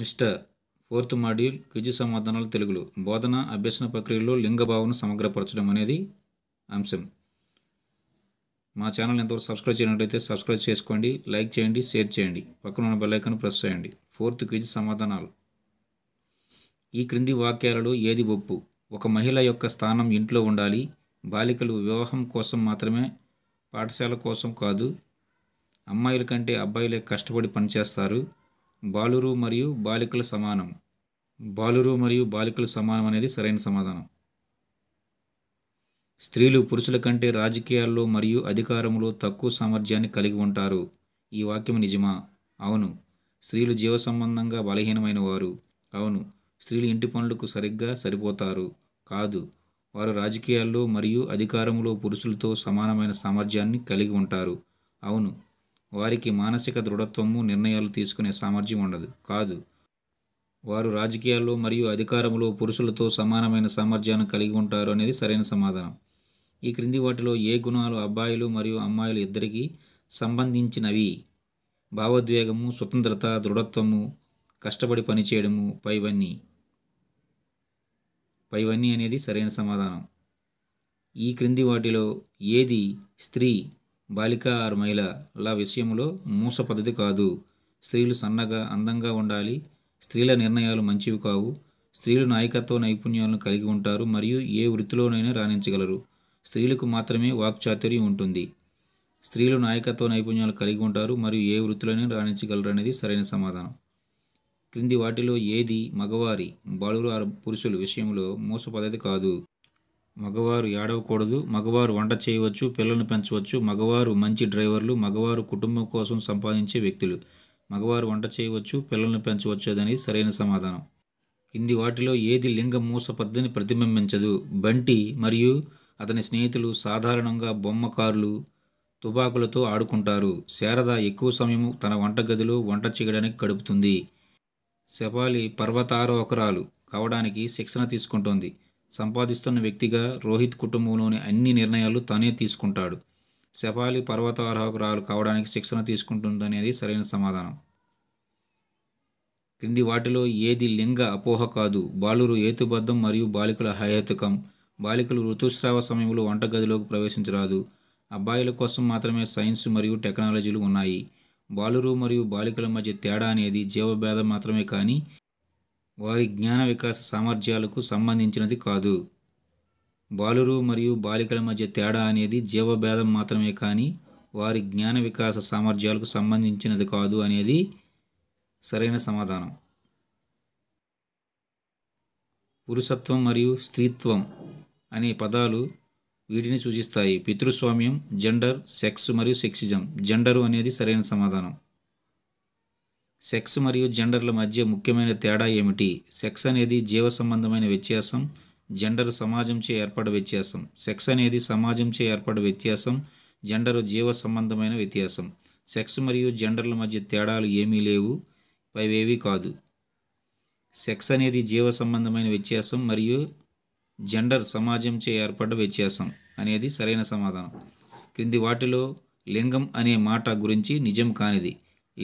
నిష్ట fourth module quiz సమాధానాలు తెలుగులో బోధన అభ్యసన ప్రక్రియలో లింగభావన సమగ్రపరచడం అనేది అంశం మా ఛానల్ ఎంతవరకు సబ్స్క్రైబ్ చేయనట్లయితే సబ్స్క్రైబ్ చేసుకోండి లైక్ చేయండి షేర్ చేయండి పక్కన ఉన్న బెల్లైకన్ ప్రెస్ చేయండి ఫోర్త్ క్విజ్ సమాధానాలు ఈ క్రింది వాక్యాలలో ఏది ఒప్పు ఒక మహిళ యొక్క స్థానం ఇంట్లో ఉండాలి బాలికలు వివాహం కోసం మాత్రమే పాఠశాల కోసం కాదు అమ్మాయిల కంటే అబ్బాయిలే కష్టపడి పనిచేస్తారు బాలురు మరియు బాలికల సమానం బాలురు మరియు బాలికలు సమానం అనేది సరైన సమాధానం స్త్రీలు పురుషుల కంటే రాజకీయాల్లో మరియు అధికారంలో తక్కువ సామర్థ్యాన్ని కలిగి ఉంటారు ఈ వాక్యం నిజమా అవును స్త్రీలు జీవ సంబంధంగా బలహీనమైన వారు అవును స్త్రీలు ఇంటి పనులకు సరిగ్గా సరిపోతారు కాదు వారు రాజకీయాల్లో మరియు అధికారంలో పురుషులతో సమానమైన సామర్థ్యాన్ని కలిగి ఉంటారు అవును వారికి మానసిక దృఢత్వము నిర్ణయాలు తీసుకునే సామర్థ్యం ఉండదు కాదు వారు రాజకీయాల్లో మరియు అధికారంలో పురుషులతో సమానమైన సామర్థ్యాన్ని కలిగి ఉంటారు అనేది సరైన సమాధానం ఈ క్రింది వాటిలో ఏ గుణాలు అబ్బాయిలు మరియు అమ్మాయిలు ఇద్దరికీ సంబంధించినవి భావోద్వేగము స్వతంత్రత దృఢత్వము కష్టపడి పనిచేయడము పైవన్నీ పైవన్నీ అనేది సరైన సమాధానం ఈ క్రింది వాటిలో ఏది స్త్రీ బాలిక ఆరు మహిళల విషయంలో మూస పద్ధతి కాదు స్త్రీలు సన్నగా అందంగా ఉండాలి స్త్రీల నిర్ణయాలు మంచివి కావు స్త్రీలు నాయకత్వ నైపుణ్యాలను కలిగి ఉంటారు మరియు ఏ వృత్తిలోనైనా రాణించగలరు స్త్రీలకు మాత్రమే వాక్చాతుర్యం ఉంటుంది స్త్రీలు నాయకత్వ నైపుణ్యాలు కలిగి ఉంటారు మరియు ఏ వృత్తిలోనే రాణించగలరు అనేది సరైన సమాధానం క్రింది వాటిలో ఏది మగవారి బాలురు పురుషుల విషయంలో మూస పద్ధతి కాదు మగవారు ఏడవకూడదు మగవారు వంట చేయవచ్చు పిల్లలను పెంచవచ్చు మగవారు మంచి డ్రైవర్లు మగవారు కుటుంబం కోసం సంపాదించే వ్యక్తులు మగవారు వంట చేయవచ్చు పిల్లల్ని పెంచవచ్చు అనేది సరైన సమాధానం కింది వాటిలో ఏది లింగ పద్ధతిని ప్రతిబింబించదు బంటి మరియు అతని స్నేహితులు సాధారణంగా బొమ్మకారులు తుపాకులతో ఆడుకుంటారు శారద ఎక్కువ సమయం తన వంటగదిలో వంట చేయడానికి గడుపుతుంది శపాలి పర్వతారోహకరాలు కావడానికి శిక్షణ తీసుకుంటోంది సంపాదిస్తున్న వ్యక్తిగా రోహిత్ కుటుంబంలోని అన్ని నిర్ణయాలు తనే తీసుకుంటాడు శఫాలి పర్వతారోహకురాలు కావడానికి శిక్షణ తీసుకుంటుందనేది సరైన సమాధానం క్రింది వాటిలో ఏది లింగ అపోహ కాదు బాలురు ఏతుబద్ధం మరియు బాలికల హయాతుకం బాలికలు ఋతుస్రావ సమయంలో వంటగదిలోకి ప్రవేశించరాదు అబ్బాయిల కోసం మాత్రమే సైన్స్ మరియు టెక్నాలజీలు ఉన్నాయి బాలురు మరియు బాలికల మధ్య తేడా అనేది జీవభేదం మాత్రమే కానీ వారి జ్ఞాన వికాస సామర్థ్యాలకు సంబంధించినది కాదు బాలురు మరియు బాలికల మధ్య తేడా అనేది జీవభేదం మాత్రమే కానీ వారి జ్ఞాన వికాస సామర్థ్యాలకు సంబంధించినది కాదు అనేది సరైన సమాధానం పురుషత్వం మరియు స్త్రీత్వం అనే పదాలు వీటిని సూచిస్తాయి పితృస్వామ్యం జెండర్ సెక్స్ మరియు సెక్సిజం జెండరు అనేది సరైన సమాధానం సెక్స్ మరియు జెండర్ల మధ్య ముఖ్యమైన తేడా ఏమిటి సెక్స్ అనేది జీవ సంబంధమైన వ్యత్యాసం జెండర్ సమాజంచే ఏర్పడ వ్యత్యాసం సెక్స్ అనేది సమాజంచే ఏర్పడ వ్యత్యాసం జెండర్ జీవ సంబంధమైన వ్యత్యాసం సెక్స్ మరియు జెండర్ల మధ్య తేడాలు ఏమీ లేవు పైవేవి కాదు సెక్స్ అనేది జీవ సంబంధమైన వ్యత్యాసం మరియు జెండర్ సమాజంచే ఏర్పడ్డ వ్యత్యాసం అనేది సరైన సమాధానం క్రింది వాటిలో లింగం అనే మాట గురించి నిజం కానిది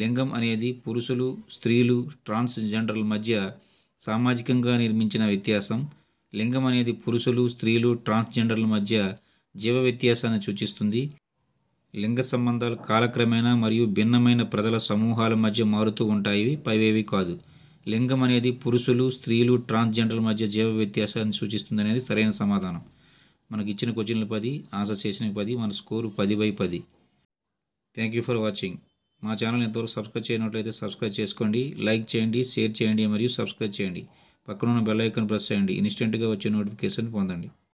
లింగం అనేది పురుషులు స్త్రీలు ట్రాన్స్జెండర్ల మధ్య సామాజికంగా నిర్మించిన వ్యత్యాసం లింగం అనేది పురుషులు స్త్రీలు ట్రాన్స్జెండర్ల మధ్య జీవ వ్యత్యాసాన్ని సూచిస్తుంది లింగ సంబంధాలు కాలక్రమేణా మరియు భిన్నమైన ప్రజల సమూహాల మధ్య మారుతూ ఉంటాయి పైవేవి కాదు లింగం అనేది పురుషులు స్త్రీలు ట్రాన్స్జెండర్ల మధ్య జీవ వ్యత్యాసాన్ని సూచిస్తుంది అనేది సరైన సమాధానం మనకి ఇచ్చిన క్వశ్చన్లు పది ఆన్సర్ చేసిన పది మన స్కోరు పది బై పది థ్యాంక్ యూ ఫర్ వాచింగ్ మా ఛానల్ ఎంతవరకు సబ్స్క్రైబ్ చేయనట్లయితే సబ్స్క్రైబ్ చేసుకోండి లైక్ చేయండి షేర్ చేయండి మరియు సబ్స్క్రైబ్ చేయండి పక్కనున్న బెల్ ఐకాన్ ప్రెస్ చేయండి ఇన్స్టెంట్గా వచ్చే నోటిఫికేషన్ పొందండి